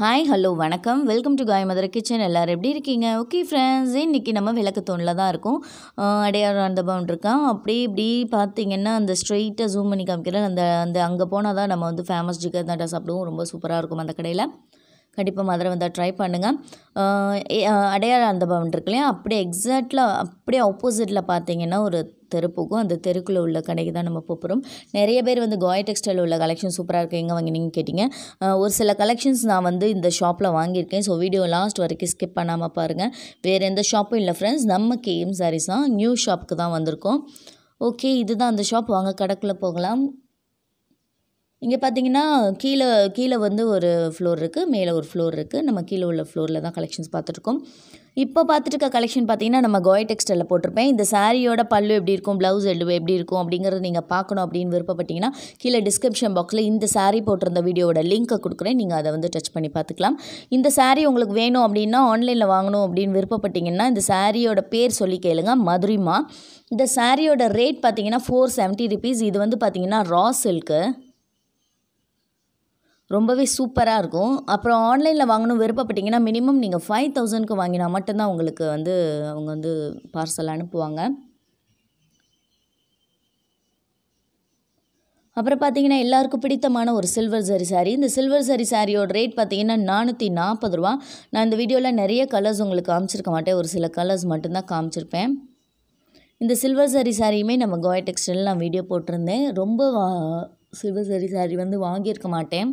hi hello வணக்கம் welcome to காயமதர் kitchen எல்லோரும் எப்படி இருக்கீங்க ஓகே ஃப்ரெண்ட்ஸ் இன்றைக்கி நம்ம விளக்கத்தோனில் தான் இருக்கும் அடையாறு அந்த பவுண்ட் இருக்கான் அப்படியே இப்படி பார்த்தீங்கன்னா அந்த ஸ்ட்ரெயிட்டாக ஜூம் பண்ணி காமிக்கிறேன் அந்த அந்த அங்கே போனால் தான் நம்ம வந்து ஃபேமஸ் ஜிகர் தாண்டா சாப்பிடுவோம் ரொம்ப சூப்பராக இருக்கும் அந்த கடையில் கண்டிப்பாக மதுரை வந்தால் ட்ரை பண்ணுங்கள் அடையாள அந்த பவன் இருக்கு இல்லையா அப்படியே எக்ஸாக்டில் அப்படியே ஆப்போசிட்டில் பார்த்தீங்கன்னா ஒரு தெருப்புக்கும் அந்த தெருக்குள்ளே உள்ள கடைக்கு தான் நம்ம போகிறோம் நிறைய பேர் வந்து காய் டெக்ஸ்டைல் உள்ள கலெக்ஷன் சூப்பராக இருக்குது எங்கே வாங்கினீங்க கேட்டிங்க ஒரு சில கலெக்ஷன்ஸ் நான் வந்து இந்த ஷாப்பில் வாங்கியிருக்கேன் ஸோ வீடியோ லாஸ்ட் வரைக்கும் ஸ்கிப் பண்ணாமல் பாருங்கள் வேறு எந்த ஷாப்பும் இல்லை ஃப்ரெண்ட்ஸ் நம்ம கேஎம் சாரீஸ் தான் நியூ ஷாப்புக்கு தான் வந்திருக்கோம் ஓகே இதுதான் அந்த ஷாப் வாங்க கடைக்குள்ளே போகலாம் இங்கே பார்த்தீங்கன்னா கீழே கீழே வந்து ஒரு ஃப்ளோர் இருக்குது மேலே ஒரு ஃப்ளோர் இருக்குது நம்ம கீழே உள்ள ஃப்ளோரில் தான் கலெக்ஷன்ஸ் பார்த்துருக்கோம் இப்போ பார்த்துருக்க கலெக்ஷன் பார்த்தீங்கன்னா நம்ம கோய் டெக்ஸ்டைலில் போட்டிருப்பேன் இந்த சாரியோட பல்லு எப்படி இருக்கும் ப்ளவுஸ் எடு எப்படி இருக்கும் அப்படிங்கிறத நீங்கள் பார்க்கணும் அப்படின்னு விருப்பப்பட்டீங்கன்னா கீழே டிஸ்கிரிப்ஷன் பாக்ஸில் இந்த சாரி போட்டிருந்த வீடியோட லிங்க்கை கொடுக்குறேன் நீங்கள் அதை வந்து டச் பண்ணி பார்த்துக்கலாம் இந்த சாரி உங்களுக்கு வேணும் அப்படின்னா ஆன்லைனில் வாங்கணும் அப்படின்னு விருப்பப்பட்டீங்கன்னா இந்த சாரியோட பேர் சொல்லி கேளுங்க மதுரிமா இந்த சாரியோட ரேட் பார்த்தீங்கன்னா ஃபோர் செவன்ட்டி ருபீஸ் இது வந்து பார்த்தீங்கன்னா ரா சில்க்கு ரொம்பவே சூப்பராக இருக்கும் அப்புறம் ஆன்லைனில் வாங்கணும் விருப்பப்பட்டிங்கன்னா மினிமம் நீங்கள் ஃபைவ் தௌசண்ட்க்கு வாங்கினா மட்டும்தான் உங்களுக்கு வந்து அவங்க வந்து பார்சல் அனுப்புவாங்க அப்புறம் பார்த்தீங்கன்னா எல்லாருக்கும் பிடித்தமான ஒரு சில்வர் சரி சாரீ இந்த சில்வர் சரி சாரியோட ரேட் பார்த்தீங்கன்னா நானூற்றி நாற்பது ரூபா நான் இந்த வீடியோவில் நிறைய கலர்ஸ் உங்களுக்கு காமிச்சிருக்க மாட்டேன் ஒரு சில கலர்ஸ் மட்டும்தான் காமிச்சிருப்பேன் இந்த சில்வர் சரி சாரியுமே நம்ம கோயா டெக்ஸ்டைல் நான் வீடியோ போட்டிருந்தேன் ரொம்ப சில்வர் சரி சாரி வந்து வாங்கியிருக்க மாட்டேன்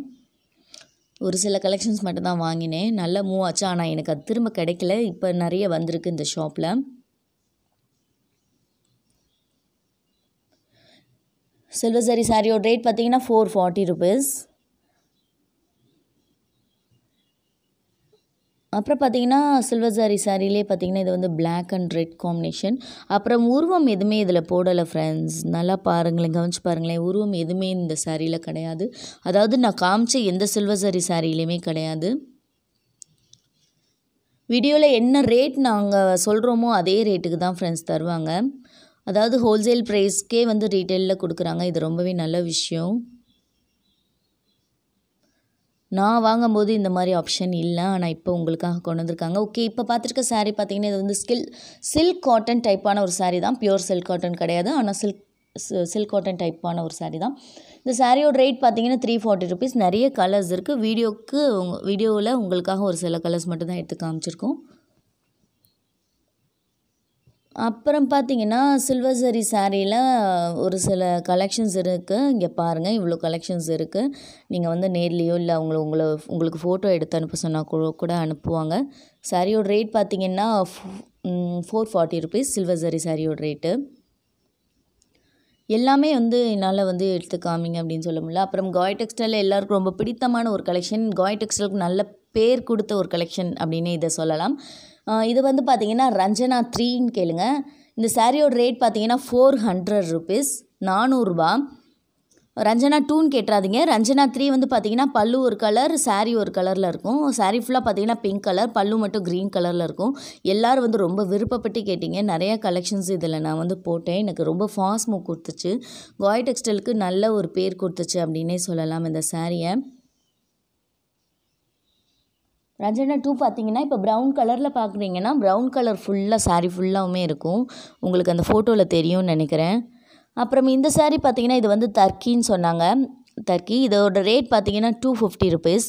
ஒரு சில கலெக்ஷன்ஸ் மட்டும்தான் வாங்கினேன் நல்லா மூவ் ஆச்சு ஆனால் எனக்கு அது திரும்ப கிடைக்கல இப்போ நிறைய வந்திருக்கு இந்த ஷாப்பில் சில்வர் சாரி சாரியோட ரேட் பார்த்தீங்கன்னா ஃபோர் ஃபார்ட்டி ருபீஸ் அப்புறம் பார்த்தீங்கன்னா சில்வர் சாரி சாரிலே பார்த்தீங்கன்னா இது வந்து பிளாக் அண்ட் ரெட் காம்பினேஷன் அப்புறம் உருவம் எதுவுமே இதில் போடலை ஃப்ரெண்ட்ஸ் நல்லா பாருங்களேன் கவனிச்சு பாருங்களேன் உருவம் எதுவுமே இந்த சாரியில் கிடையாது அதாவது நான் காமிச்ச எந்த சில்வர் சாரி சாரிலையுமே கிடையாது வீடியோவில் என்ன ரேட் நாங்கள் சொல்கிறோமோ அதே ரேட்டுக்கு தான் ஃப்ரெண்ட்ஸ் தருவாங்க அதாவது ஹோல்சேல் ப்ரைஸ்க்கே வந்து ரீட்டெயிலில் கொடுக்குறாங்க இது ரொம்பவே நல்ல விஷயம் நான் வாங்கும்போது இந்த மாதிரி ஆப்ஷன் இல்லை ஆனால் இப்போ உங்களுக்காக கொண்டு வந்திருக்காங்க ஓகே இப்போ பார்த்துருக்க சாரீ பார்த்தீங்கன்னா இது வந்து ஸ்கில் சில்க் காட்டன் டைப்பான ஒரு சாரீ தான் பியூர் சில்க் காட்டன் கிடையாது ஆனால் சில்க் சில்க் காட்டன் டைப்பான ஒரு சாரீ தான் இந்த சாரியோட ரேட் பார்த்தீங்கன்னா த்ரீ ஃபார்ட்டி ருபீஸ் நிறைய கலர்ஸ் இருக்குது வீடியோக்கு வீடியோவில் உங்களுக்காக ஒரு சில கலர்ஸ் மட்டும் தான் எடுத்து காமிச்சிருக்கோம் அப்புறம் பார்த்தீங்கன்னா சில்வர் சரி சாரியில் ஒரு சில கலெக்ஷன்ஸ் இருக்குது இங்கே பாருங்கள் இவ்வளோ கலெக்ஷன்ஸ் இருக்குது நீங்கள் வந்து நேர்லேயோ இல்லை அவங்கள உங்களை உங்களுக்கு ஃபோட்டோ எடுத்து அனுப்ப சொன்னால் கூட கூட அனுப்புவாங்க சாரியோட ரேட் பார்த்தீங்கன்னா ஃபோர் ஃபார்ட்டி ருபீஸ் சில்வர் சரி சாரியோட ரேட்டு எல்லாமே வந்து என்னால் வந்து எடுத்து காமிங்க அப்படின்னு சொல்ல முடியல அப்புறம் காய் டெக்ஸ்டைல் எல்லாருக்கும் ரொம்ப பிடித்தமான ஒரு கலெக்ஷன் காய் டெக்ஸ்டைலுக்கு நல்ல பேர் கொடுத்த ஒரு கலெக்ஷன் அப்படின்னு இதை சொல்லலாம் இது வந்து பார்த்தீங்கன்னா ரஞ்சனா த்ரீன்னு கேளுங்க இந்த சாரியோட ரேட் பார்த்தீங்கன்னா ஃபோர் ஹண்ட்ரட் ருபீஸ் நானூறுரூபா ரஞ்சனா டூன்னு கேட்டுறாதீங்க ரஞ்சனா த்ரீ வந்து பார்த்தீங்கன்னா பல்லு ஒரு கலர் சாரீ ஒரு கலரில் இருக்கும் சாரீ ஃபுல்லாக பார்த்தீங்கன்னா பிங்க் கலர் பல்லு மட்டும் க்ரீன் கலரில் இருக்கும் எல்லோரும் வந்து ரொம்ப விருப்பப்பட்டு கேட்டிங்க நிறையா கலெக்ஷன்ஸ் இதில் நான் வந்து போட்டேன் எனக்கு ரொம்ப ஃபாஸ்ட் மூவ் கொடுத்துச்சு காய் டெக்ஸ்டைலுக்கு நல்ல ஒரு பேர் கொடுத்துச்சு அப்படின்னே சொல்லலாம் இந்த சாரியை ரஞ்சனா டூ பார்த்தீங்கன்னா இப்போ ப்ரௌன் கலரில் பார்க்குறீங்கன்னா ப்ரௌன் கலர் ஃபுல்லாக சாரி ஃபுல்லாகவுமே இருக்கும் உங்களுக்கு அந்த ஃபோட்டோவில் தெரியும்னு நினைக்கிறேன் அப்புறம் இந்த சாரீ பார்த்தீங்கன்னா இது வந்து தர்க்கின்னு சொன்னாங்க தர்க்கி இதோட ரேட் பார்த்தீங்கன்னா டூ ஃபிஃப்டி ருபீஸ்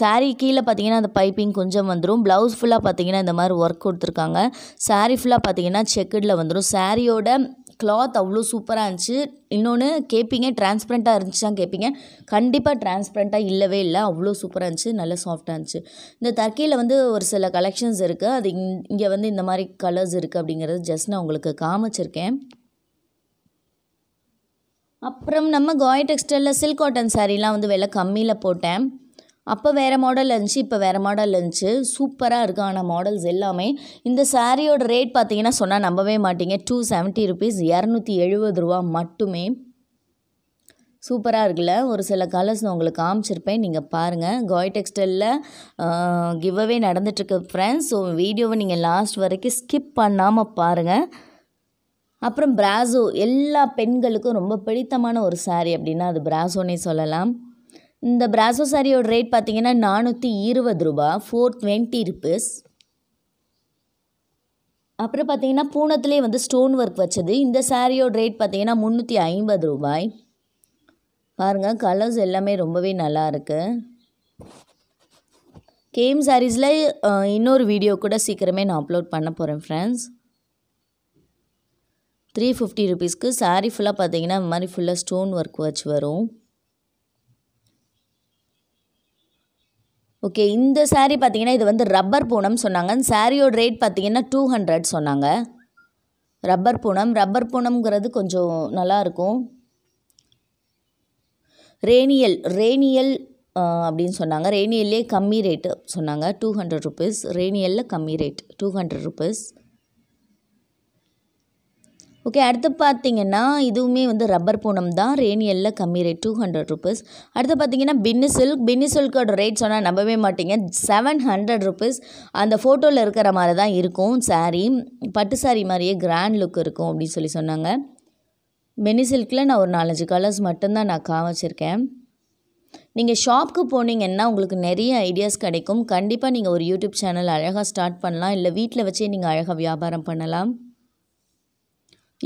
சாரீ கீழே பார்த்தீங்கன்னா அந்த பைப்பிங் கொஞ்சம் வந்துடும் ப்ளவுஸ் ஃபுல்லாக பார்த்தீங்கன்னா இந்த மாதிரி ஒர்க் கொடுத்துருக்காங்க சாரீ ஃபுல்லாக பார்த்தீங்கன்னா செக்குடில் வந்துடும் சாரியோட கிளாத் அவ்வளோ சூப்பராக இருந்துச்சு இன்னொன்று கேட்பீங்க டிரான்ஸ்பரண்ட்டாக தான் கேட்பீங்க கண்டிப்பாக டிரான்ஸ்பரண்ட்டாக இல்லவே இல்லை அவ்வளோ சூப்பராக இருந்துச்சு நல்ல சாஃப்டாக இருந்துச்சு இந்த தர்க்கியில் வந்து ஒரு சில கலெக்ஷன்ஸ் இருக்குது அது இங்கே வந்து இந்த மாதிரி கலர்ஸ் இருக்குது அப்படிங்கிறது ஜஸ்ட் நான் உங்களுக்கு காமிச்சிருக்கேன் அப்புறம் நம்ம காய் டெக்ஸ்டைலில் சில்க் காட்டன் சாரீலாம் வந்து விலை கம்மியில் போட்டேன் அப்போ வேறு மாடல் இருந்துச்சு இப்போ வேறு மாடல் இருந்துச்சு சூப்பராக இருக்கான மாடல்ஸ் எல்லாமே இந்த சாரியோட ரேட் பார்த்தீங்கன்னா சொன்னால் நம்பவே மாட்டீங்க டூ செவன்ட்டி ருபீஸ் இரநூத்தி எழுபது ரூபா மட்டுமே சூப்பராக இருக்குல்ல ஒரு சில கலர்ஸ் நான் உங்களுக்கு காமிச்சிருப்பேன் நீங்கள் பாருங்கள் காய் டெக்ஸ்டைலில் அவே நடந்துட்டுருக்கு ஃப்ரெண்ட்ஸ் ஸோ வீடியோவை நீங்கள் லாஸ்ட் வரைக்கும் ஸ்கிப் பண்ணாமல் பாருங்கள் அப்புறம் பிராசோ எல்லா பெண்களுக்கும் ரொம்ப பிடித்தமான ஒரு சாரி அப்படின்னா அது பிராசோனே சொல்லலாம் இந்த பிராசோ சாரியோட ரேட் பார்த்தீங்கன்னா நானூற்றி இருபது ரூபா ஃபோர் டுவெண்ட்டி ருபீஸ் அப்புறம் பார்த்தீங்கன்னா பூனத்துலேயே வந்து ஸ்டோன் ஒர்க் வச்சது இந்த சாரியோட ரேட் பார்த்தீங்கன்னா முந்நூற்றி ஐம்பது ரூபாய் பாருங்கள் கலர்ஸ் எல்லாமே ரொம்பவே நல்லா இருக்குது கேம் சாரீஸில் இன்னொரு வீடியோ கூட சீக்கிரமே நான் அப்லோட் பண்ண போகிறேன் ஃப்ரெண்ட்ஸ் த்ரீ ஃபிஃப்டி ருபீஸ்க்கு சாரீ ஃபுல்லாக பார்த்தீங்கன்னா இந்த மாதிரி ஃபுல்லாக ஸ்டோன் ஒர்க் வச்சு வரும் ஓகே இந்த சாரீ பார்த்தீங்கன்னா இது வந்து ரப்பர் பூனம் சொன்னாங்க சாரியோட ரேட் பார்த்தீங்கன்னா டூ ஹண்ட்ரட் சொன்னாங்க ரப்பர் பூனம் ரப்பர் பூனம்ங்கிறது கொஞ்சம் நல்லாயிருக்கும் ரேனியல் ரேனியல் அப்படின்னு சொன்னாங்க ரேனியல்லே கம்மி ரேட்டு சொன்னாங்க டூ ஹண்ட்ரட் ருபீஸ் ரேனியலில் கம்மி rate two hundred rupees okay அடுத்து பார்த்தீங்கன்னா இதுவுமே வந்து ரப்பர் பூனம் தான் ரேனியலில் கம்மி ரேட் டூ ஹண்ட்ரட் ருபீஸ் அடுத்து பார்த்தீங்கன்னா பின்னு சில்க் பின்னு சில்கோட ரேட் சொன்னால் நம்பவே மாட்டீங்க செவன் ஹண்ட்ரட் ருபீஸ் அந்த ஃபோட்டோவில் இருக்கிற மாதிரி தான் இருக்கும் சாரீ பட்டு சாரீ மாதிரியே கிராண்ட் லுக் இருக்கும் அப்படின்னு சொல்லி சொன்னாங்க பெனி சில்கில் நான் ஒரு நாலஞ்சு கலர்ஸ் மட்டும்தான் நான் காமிச்சிருக்கேன் நீங்கள் ஷாப்புக்கு போனீங்கன்னா உங்களுக்கு நிறைய ஐடியாஸ் கிடைக்கும் கண்டிப்பாக நீங்கள் ஒரு யூடியூப் சேனல் அழகாக ஸ்டார்ட் பண்ணலாம் இல்லை வீட்டில் வச்சே நீங்கள் அழகாக வியாபாரம் பண்ணலாம்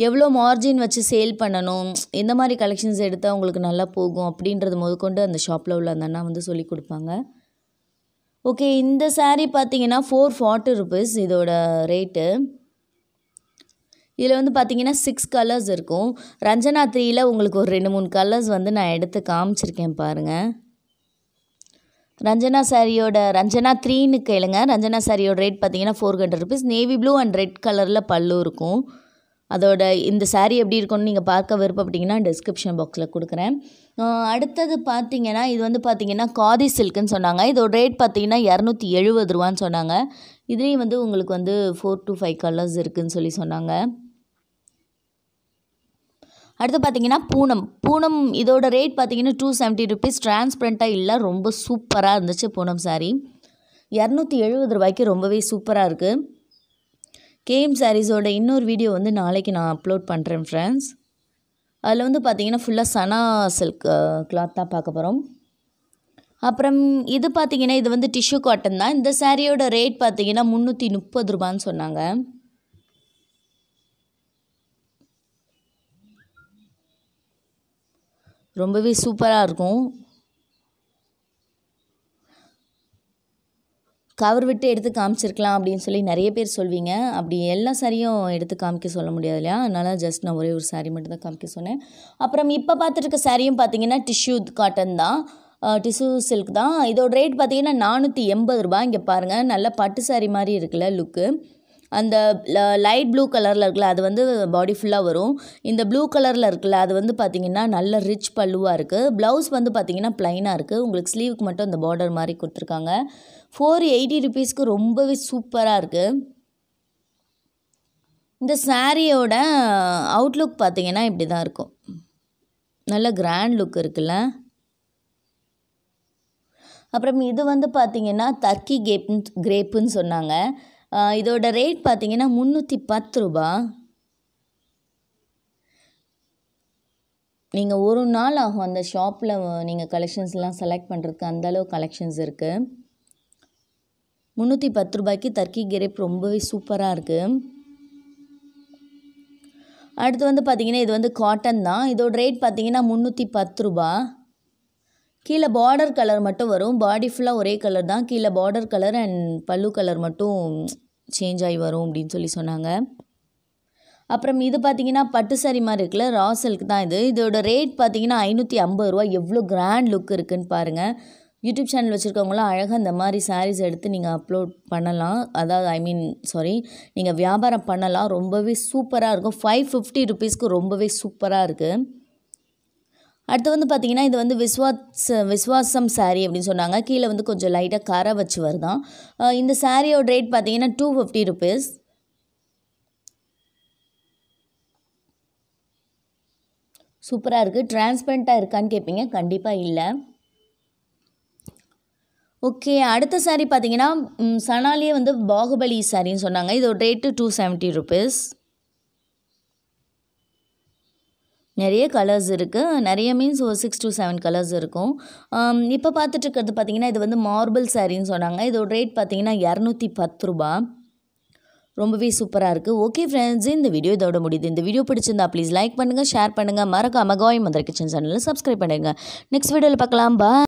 எவ்வளோ மார்ஜின் வச்சு சேல் பண்ணணும் எந்த மாதிரி கலெக்ஷன்ஸ் எடுத்தால் உங்களுக்கு நல்லா போகும் அப்படின்றது முதற்கொண்டு அந்த ஷாப்பில் உள்ள அந்த அண்ணா வந்து சொல்லி கொடுப்பாங்க ஓகே இந்த சாரீ பார்த்தீங்கன்னா ஃபோர் ஃபார்ட்டி ருபீஸ் இதோட ரேட்டு இதில் வந்து பார்த்தீங்கன்னா சிக்ஸ் கலர்ஸ் இருக்கும் ரஞ்சனா த்ரீயில் உங்களுக்கு ஒரு ரெண்டு மூணு கலர்ஸ் வந்து நான் எடுத்து காமிச்சிருக்கேன் பாருங்கள் ரஞ்சனா சாரியோட ரஞ்சனா த்ரீன்னு கேளுங்க ரஞ்சனா சாரியோட ரேட் பார்த்தீங்கன்னா four hundred rupees navy blue and red கலரில் பல்லு இருக்கும் அதோட இந்த சாரீ எப்படி இருக்கும்னு நீங்கள் பார்க்க விருப்பப்பட்டீங்கன்னா டிஸ்கிரிப்ஷன் பாக்ஸில் கொடுக்குறேன் அடுத்தது பார்த்தீங்கன்னா இது வந்து பார்த்தீங்கன்னா காதி சில்க்குன்னு சொன்னாங்க இதோட ரேட் பார்த்தீங்கன்னா இரநூத்தி எழுபது ரூபான்னு சொன்னாங்க இதுலேயும் வந்து உங்களுக்கு வந்து ஃபோர் டு ஃபைவ் கலர்ஸ் இருக்குதுன்னு சொல்லி சொன்னாங்க அடுத்து பார்த்தீங்கன்னா பூனம் பூனம் இதோட ரேட் பார்த்தீங்கன்னா டூ செவன்ட்டி ருபீஸ் டிரான்ஸ்பரண்ட்டாக இல்லை ரொம்ப சூப்பராக இருந்துச்சு பூனம் சாரீ இரநூத்தி எழுபது ரூபாய்க்கு ரொம்பவே சூப்பராக இருக்குது கேம் சாரீஸோட இன்னொரு வீடியோ வந்து நாளைக்கு நான் அப்லோட் பண்ணுறேன் ஃப்ரெண்ட்ஸ் அதில் வந்து பார்த்திங்கன்னா ஃபுல்லாக சனா சில்க் கிளாத் தான் பார்க்க போகிறோம் அப்புறம் இது பார்த்தீங்கன்னா இது வந்து டிஷ்யூ காட்டன் தான் இந்த சாரியோட ரேட் பார்த்தீங்கன்னா முந்நூற்றி முப்பது ரூபான்னு சொன்னாங்க ரொம்பவே சூப்பராக இருக்கும் கவர் விட்டு எடுத்து காமிச்சிருக்கலாம் அப்படின்னு சொல்லி நிறைய பேர் சொல்வீங்க அப்படி எல்லா சாரியும் எடுத்து காமிக்க சொல்ல முடியாது இல்லையா அதனால் ஜஸ்ட் நான் ஒரே ஒரு சாரி மட்டும் தான் காமிக்க சொன்னேன் அப்புறம் இப்போ பார்த்துருக்க சாரியும் பார்த்தீங்கன்னா டிஷ்யூ காட்டன் தான் டிஷ்யூ சில்க் தான் இதோட ரேட் பார்த்தீங்கன்னா நானூற்றி எண்பது ரூபா இங்கே பாருங்கள் நல்ல பட்டு சாரி மாதிரி இருக்குல்ல லுக்கு அந்த லைட் ப்ளூ கலரில் இருக்குல்ல அது வந்து பாடி ஃபுல்லாக வரும் இந்த ப்ளூ கலரில் இருக்குல்ல அது வந்து பார்த்திங்கன்னா நல்ல ரிச் பல்லுவாக இருக்குது ப்ளவுஸ் வந்து பார்த்திங்கன்னா ப்ளைனாக இருக்குது உங்களுக்கு ஸ்லீவுக்கு மட்டும் அந்த பார்டர் மாதிரி கொடுத்துருக்காங்க ஃபோர் எயிட்டி ருபீஸ்க்கு ரொம்பவே சூப்பராக இருக்குது இந்த சாரியோட அவுட்லுக் uh, பார்த்திங்கன்னா இப்படி தான் இருக்கும் நல்ல கிராண்ட் லுக் இருக்குல்ல அப்புறம் இது வந்து பார்த்திங்கன்னா தர்க்கி கேப் கிரேப்புன்னு சொன்னாங்க இதோட ரேட் பார்த்திங்கன்னா முந்நூற்றி பத்து ரூபா நீங்கள் ஒரு நாள் ஆகும் அந்த ஷாப்பில் நீங்கள் கலெக்ஷன்ஸ்லாம் செலக்ட் பண்ணுறதுக்கு அந்தளவு கலெக்ஷன்ஸ் இருக்குது முந்நூற்றி பத்து ரூபாய்க்கு தர்க்கி கிரேப் ரொம்பவே சூப்பராக இருக்குது அடுத்து வந்து பார்த்திங்கன்னா இது வந்து காட்டன் தான் இதோட ரேட் பார்த்திங்கன்னா முந்நூற்றி பத்து ரூபா கீழே பார்டர் கலர் மட்டும் வரும் பாடி ஃபுல்லாக ஒரே கலர் தான் கீழே பார்டர் கலர் அண்ட் பல்லு கலர் மட்டும் சேஞ்ச் ஆகி வரும் அப்படின்னு சொல்லி சொன்னாங்க அப்புறம் இது பார்த்தீங்கன்னா பட்டு சாரி மாதிரி இருக்குல்ல ரா தான் இது இதோட ரேட் பார்த்தீங்கன்னா ஐநூற்றி ஐம்பது ரூபா எவ்வளோ கிராண்ட் லுக் இருக்குன்னு பாருங்கள் யூடியூப் சேனல் வச்சுருக்கவங்களாம் அழகாக இந்த மாதிரி சாரீஸ் எடுத்து நீங்கள் அப்லோட் பண்ணலாம் அதாவது ஐ மீன் சாரி நீங்கள் வியாபாரம் பண்ணலாம் ரொம்பவே சூப்பராக இருக்கும் ஃபைவ் ஃபிஃப்டி ருபீஸ்க்கு ரொம்பவே சூப்பராக இருக்குது அடுத்து வந்து பார்த்திங்கன்னா இது வந்து விஸ்வாஸ் விஸ்வாசம் சாரி அப்படின்னு சொன்னாங்க கீழே வந்து கொஞ்சம் லைட்டாக கரை வச்சு வருதான் இந்த சாரியோட ரேட் பார்த்தீங்கன்னா டூ ஃபிஃப்டி ருபீஸ் சூப்பராக இருக்குது டிரான்ஸ்பரண்ட்டாக இருக்கான்னு கேட்பீங்க கண்டிப்பாக இல்லை ஓகே அடுத்த சாரி பார்த்தீங்கன்னா சனாலியே வந்து பாகுபலி சாரின்னு சொன்னாங்க இதோட ரேட்டு டூ செவன்ட்டி ருபீஸ் நிறைய கலர்ஸ் இருக்குது நிறைய மீன்ஸ் ஒரு சிக்ஸ் டு செவன் கலர்ஸ் இருக்கும் இப்போ பார்த்துட்டு இருக்கிறது பார்த்திங்கன்னா இது வந்து மார்பிள் சாரின்னு சொன்னாங்க இதோட ரேட் பார்த்திங்கன்னா இரநூத்தி பத்து ரூபா ரொம்பவே சூப்பராக இருக்குது ஓகே ஃப்ரெண்ட்ஸ் இந்த வீடியோ இதோட முடியுது இந்த வீடியோ பிடிச்சிருந்தா ப்ளீஸ் லைக் பண்ணுங்கள் ஷேர் பண்ணுங்கள் மறக்காமல் கோய் கிச்சன் சேனலில் சப்ஸ்கிரைப் பண்ணுங்கள் நெக்ஸ்ட் வீடியோவில் பார்க்கலாம் பா